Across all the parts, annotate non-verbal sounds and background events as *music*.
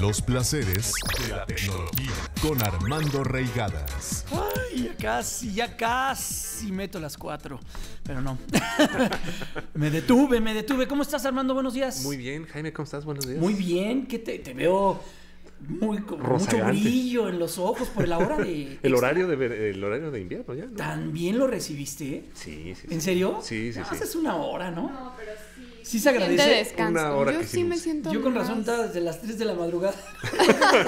Los placeres de la tecnología con Armando Reigadas. Ay, ya casi, ya casi meto las cuatro, pero no. *laughs* me detuve, me detuve. ¿Cómo estás, Armando? Buenos días. Muy bien, Jaime, ¿cómo estás? Buenos días. Muy bien, que te, te veo muy mucho brillo en los ojos por la hora de *laughs* el horario de horario de invierno ya también lo recibiste ¿eh? sí, sí en serio sí sí, no, una hora no no pero sí sí se agradece una hora yo sí me siento yo con razón estaba desde las 3 de la madrugada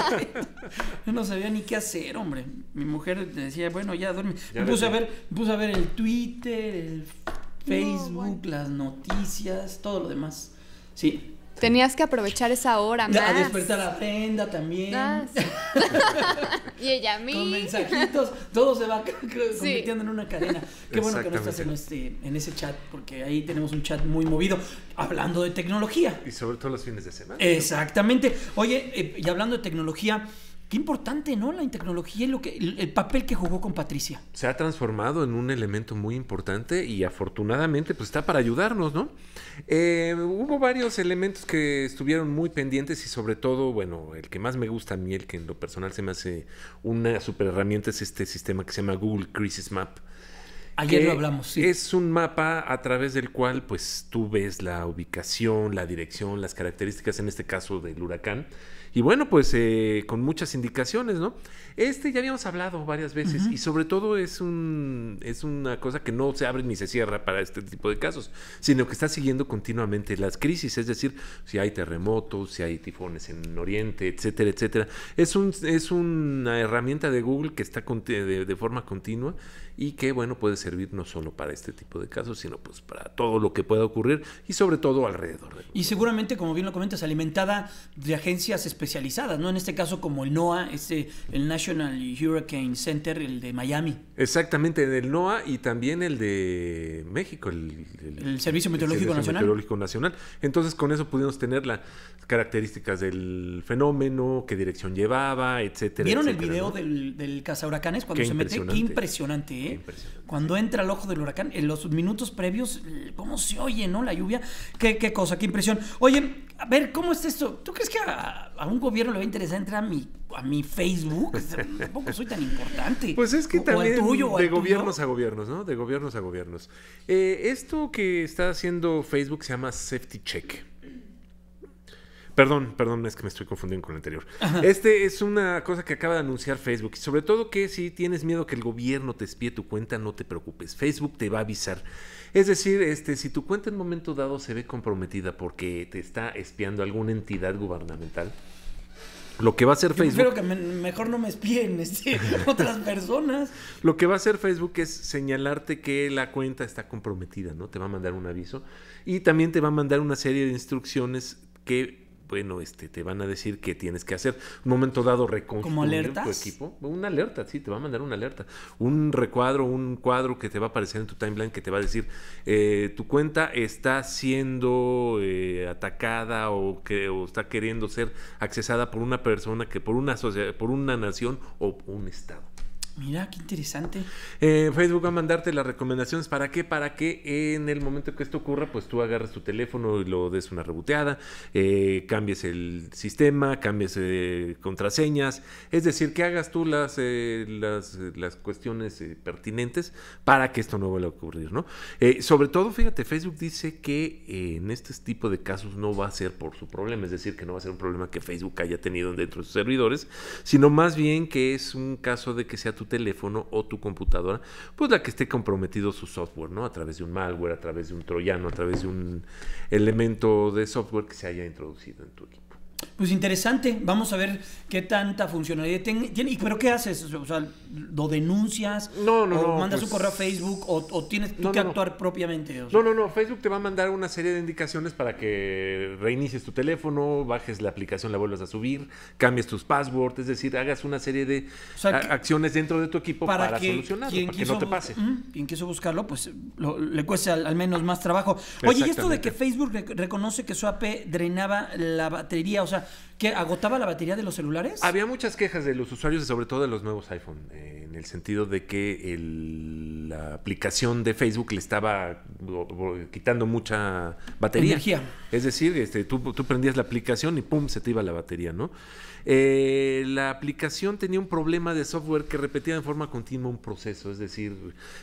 *laughs* yo no sabía ni qué hacer hombre mi mujer decía bueno ya duerme me puse a ver puse a ver el Twitter el Facebook las noticias todo lo demás sí Tenías que aprovechar esa hora más. A despertar a prenda también. *laughs* y ella a mí. Con mensajitos, todo se va *laughs* convirtiendo en una cadena. Qué bueno que no estás en, este, en ese chat, porque ahí tenemos un chat muy movido, hablando de tecnología. Y sobre todo los fines de semana. Exactamente. Oye, eh, y hablando de tecnología, Qué importante, ¿no? La tecnología y lo que, el, papel que jugó con Patricia. Se ha transformado en un elemento muy importante y afortunadamente pues está para ayudarnos, ¿no? Eh, hubo varios elementos que estuvieron muy pendientes y sobre todo, bueno, el que más me gusta a mí, el que en lo personal se me hace una super herramienta es este sistema que se llama Google Crisis Map. Ayer lo hablamos, sí. Es un mapa a través del cual pues tú ves la ubicación, la dirección, las características en este caso del huracán y bueno, pues eh, con muchas indicaciones, ¿no? Este ya habíamos hablado varias veces y sobre todo es, un, es una cosa que no se abre ni se cierra para este tipo de casos, sino que está siguiendo continuamente las crisis, es decir, si hay terremotos, si hay tifones en Oriente, etcétera, etcétera. Es, un, es una herramienta de Google que está de, forma continua y que, bueno, puede servir no solo para este tipo de casos, sino pues para todo lo que pueda ocurrir y sobre todo alrededor. De y seguramente, como bien lo comentas, alimentada de agencias específicas especializadas, ¿no? En este caso como el NOAA, este, el National Hurricane Center, el de Miami. Exactamente, en el NOAA y también el de México, el, Servicio Meteorológico Nacional. Entonces con eso pudimos tener las características del fenómeno, qué dirección llevaba, etcétera. ¿Vieron el video del, del huracanes cuando se mete? Qué impresionante, ¿eh? Cuando entra al ojo del huracán, en los minutos previos, cómo se oye, ¿no? La lluvia. Qué, cosa, qué impresión. Oye, a ver, ¿cómo es esto? ¿Tú crees que a, un gobierno le va a interesar entrar a mi, a mi Facebook, tampoco soy tan importante. *laughs* Pues es que también de gobiernos a gobiernos, ¿no? De gobiernos a gobiernos. Eh, esto que está haciendo Facebook se llama Safety Check. Perdón, perdón, es que me estoy confundiendo con el anterior. Este es una cosa que acaba de anunciar Facebook. Y sobre todo que si tienes miedo que el gobierno te espíe tu cuenta, no te preocupes. Facebook te va a avisar. Es decir, este, si tu cuenta en un momento dado se ve comprometida porque te está espiando alguna entidad gubernamental, lo que va a hacer Facebook. Espero que mejor no me espíen este, *laughs* otras personas. Lo que va a hacer Facebook es señalarte que la cuenta está comprometida, ¿no? Te va a mandar un aviso. Y también te va a mandar una serie de instrucciones que bueno, este, te van a decir qué tienes que hacer. Un momento dado reconstruir tu equipo. Una alerta, sí, te va a mandar una alerta. Un recuadro, un cuadro que te va a aparecer en tu timeline que te va a decir, eh, tu cuenta está siendo eh, atacada o, que, está queriendo ser accesada por una persona que por una, por una nación o un estado. Mira, qué interesante. Eh, Facebook va a mandarte las recomendaciones. ¿Para qué? Para que en el momento que esto ocurra, pues tú agarres tu teléfono y lo des una reboteada, eh, cambies el sistema, cambies eh, contraseñas. Es decir, que hagas tú las, las, las, cuestiones pertinentes para que esto no vuelva a ocurrir, ¿no? sobre todo, fíjate, Facebook dice que en este tipo de casos no va a ser por su problema. Es decir, que no va a ser un problema que Facebook haya tenido dentro de sus servidores, sino más bien que es un caso de que sea tu teléfono o tu computadora, pues la que esté comprometido su software, ¿no? A través de un malware, a través de un troyano, a través de un elemento de software que se haya introducido en tu equipo. Pues interesante, vamos a ver qué tanta funcionalidad tiene. ¿Pero qué haces? O sea, ¿lo denuncias? No, no, ¿O mandas un pues correo a Facebook? ¿O, tienes que actuar propiamente? No, no, no. Facebook te va a mandar una serie de indicaciones para que reinicies tu teléfono, bajes la aplicación, la vuelvas a subir, cambies tus passwords, es decir, hagas una serie de acciones dentro de tu equipo para, solucionarlo, para que no te pase. Quien quiso buscarlo, pues le cueste al, menos más trabajo. Oye, y esto de que Facebook reconoce que su AP drenaba la batería, sea, ¿que agotaba la batería de los celulares? Había muchas quejas de los usuarios, sobre todo de los nuevos iPhone, eh, en el sentido de que la aplicación de Facebook le estaba quitando mucha batería. Es decir, este, tú, prendías la aplicación y pum, se te iba la batería, ¿no? Eh, la aplicación tenía un problema de software que repetía de forma continua un proceso, es decir,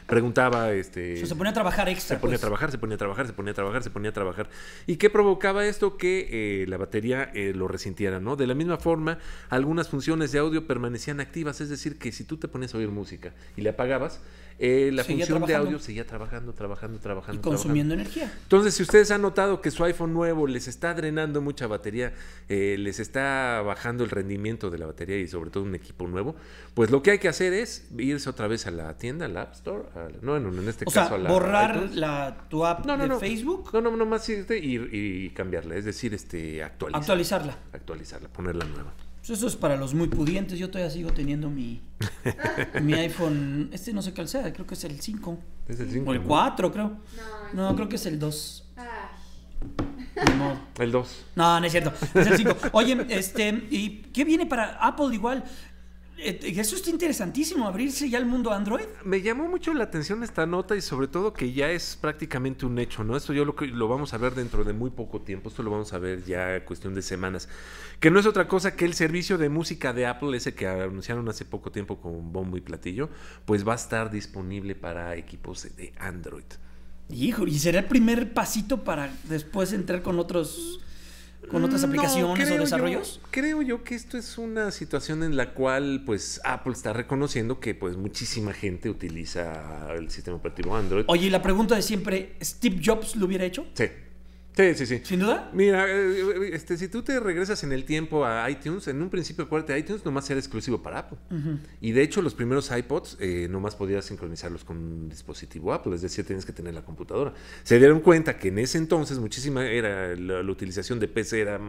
preguntaba... Este, se ponía a trabajar extra. Se ponía a pues. trabajar, se ponía a trabajar, se ponía a trabajar, se ponía a trabajar. ¿Y qué provocaba esto? Que eh, la batería eh, lo resintiera, ¿no? De la misma forma, algunas funciones de audio permanecían activas, es decir, que si tú te ponías a oír música y le apagabas, eh, la función de audio seguía trabajando, trabajando, trabajando. Y consumiendo energía. Entonces, si ustedes han notado que su iPhone nuevo les está drenando mucha batería, eh, les está bajando el rendimiento de la batería y sobre todo un equipo nuevo, pues lo que hay que hacer es irse otra vez a la tienda, a la App Store, no, en, este caso a la borrar la, tu app de Facebook. No, no, no, más irte y, cambiarla, es decir, este, Actualizarla. Actualizarla, ponerla nueva. Pues eso es para los muy pudientes. Yo todavía sigo teniendo mi, *laughs* mi iPhone. Este no sé cuál sea, creo que es el 5. Es el 5. O el 4, creo. No, creo que es el 2. El 2. No, no es cierto. Es el 5. Oye, este, ¿y qué viene para Apple igual? Eh, eso está interesantísimo, abrirse ya al mundo Android. Me llamó mucho la atención esta nota y sobre todo que ya es prácticamente un hecho, ¿no? Esto yo lo, lo vamos a ver dentro de muy poco tiempo, esto lo vamos a ver ya cuestión de semanas, que no es otra cosa que el servicio de música de Apple, ese que anunciaron hace poco tiempo con bombo y platillo, pues va a estar disponible para equipos de Android. Hijo, y será el primer pasito para después entrar con otros con otras aplicaciones o desarrollos? creo yo que esto es una situación en la cual pues Apple está reconociendo que pues muchísima gente utiliza el sistema operativo Android. Oye, y la pregunta de siempre, ¿Steve Jobs lo hubiera hecho? Sí. Sí, sí, sí. ¿Sin duda? Mira, eh, eh, este, si tú te regresas en el tiempo a iTunes, en un principio, acuérdate, iTunes nomás era exclusivo para Apple. Y de hecho, los primeros iPods eh, nomás podías sincronizarlos con un dispositivo Apple, es decir, tienes que tener la computadora. Se dieron cuenta que en ese entonces muchísima era la, utilización de PC era,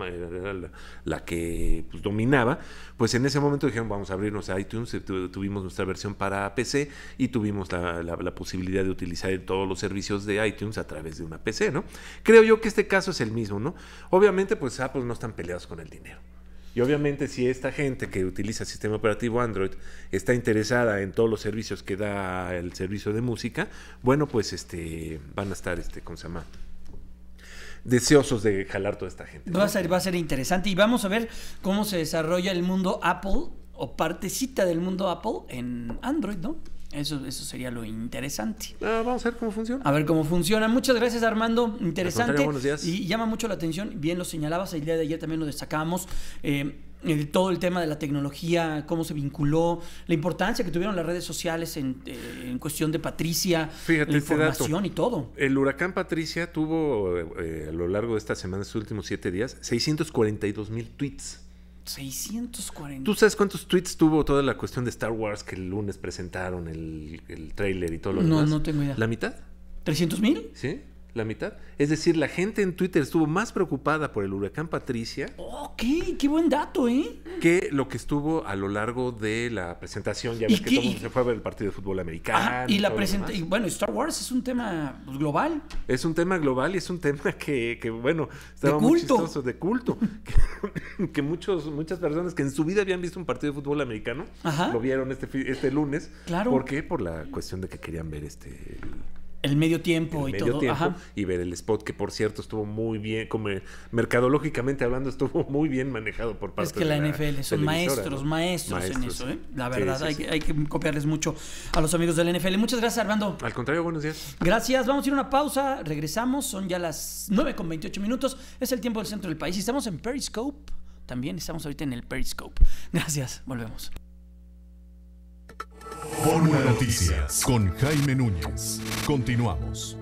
la, que pues, dominaba, pues en ese momento dijeron, vamos a abrirnos a iTunes, tuvimos nuestra versión para PC y tuvimos la, posibilidad de utilizar todos los servicios de iTunes a través de una PC, ¿no? Creo yo que este este caso es el mismo, ¿no? Obviamente, pues Apple no están peleados con el dinero. Y obviamente si esta gente que utiliza el sistema operativo Android está interesada en todos los servicios que da el servicio de música, bueno, pues este van a estar, este, con deseosos de jalar toda esta gente. a ser, va a ser interesante y vamos a ver cómo se desarrolla el mundo Apple o partecita del mundo Apple en Android, ¿no? Eso, eso sería lo interesante. Ah, vamos a ver cómo funciona. A ver cómo funciona. Muchas gracias, Armando. Interesante. Y llama mucho la atención. Bien lo señalabas, el día de ayer también lo destacamos. Eh, todo el tema de la tecnología, cómo se vinculó, la importancia que tuvieron las redes sociales en, eh, cuestión de Patricia, Fíjate la este información y todo. El huracán Patricia tuvo eh, eh, a lo largo de esta semana, estos últimos siete días, 642 mil tweets. 640. ¿Tú sabes cuántos tweets tuvo toda la cuestión de Star Wars que el lunes presentaron el, el trailer y todo lo demás? No, no tengo idea. ¿La mitad? 300.000 mil? Sí. La mitad. Es decir, la gente en Twitter estuvo más preocupada por el huracán Patricia. ¡Oh, qué buen dato, ¿eh? Que lo que estuvo a lo largo de la presentación. Ya ves que todo se fue a ver el partido de fútbol americano. Ah, y, la presentación. bueno, Star Wars es un tema pues, global. Es un tema global y es un tema que, que bueno, estaba muy chistoso, de culto. *laughs* que, muchos, muchas personas que en su vida habían visto un partido de fútbol americano lo vieron este, este lunes. Claro. ¿Por qué? Por la cuestión de que querían ver este. El medio tiempo y todo. Y ver el spot, que por cierto estuvo muy bien, como mercadológicamente hablando, estuvo *laughs* muy bien manejado por parte de Es que la, NFL son maestros, maestros, en eso, ¿eh? La verdad, hay, Que, copiarles mucho a los amigos de la NFL. Muchas gracias, Armando. Al contrario, buenos días. Gracias, vamos a ir a una pausa, regresamos, son ya las 9 con 28 minutos, es el tiempo del centro del país. Estamos en Periscope, también estamos ahorita en el Periscope. Gracias, volvemos una Noticias con Jaime Núñez. Continuamos.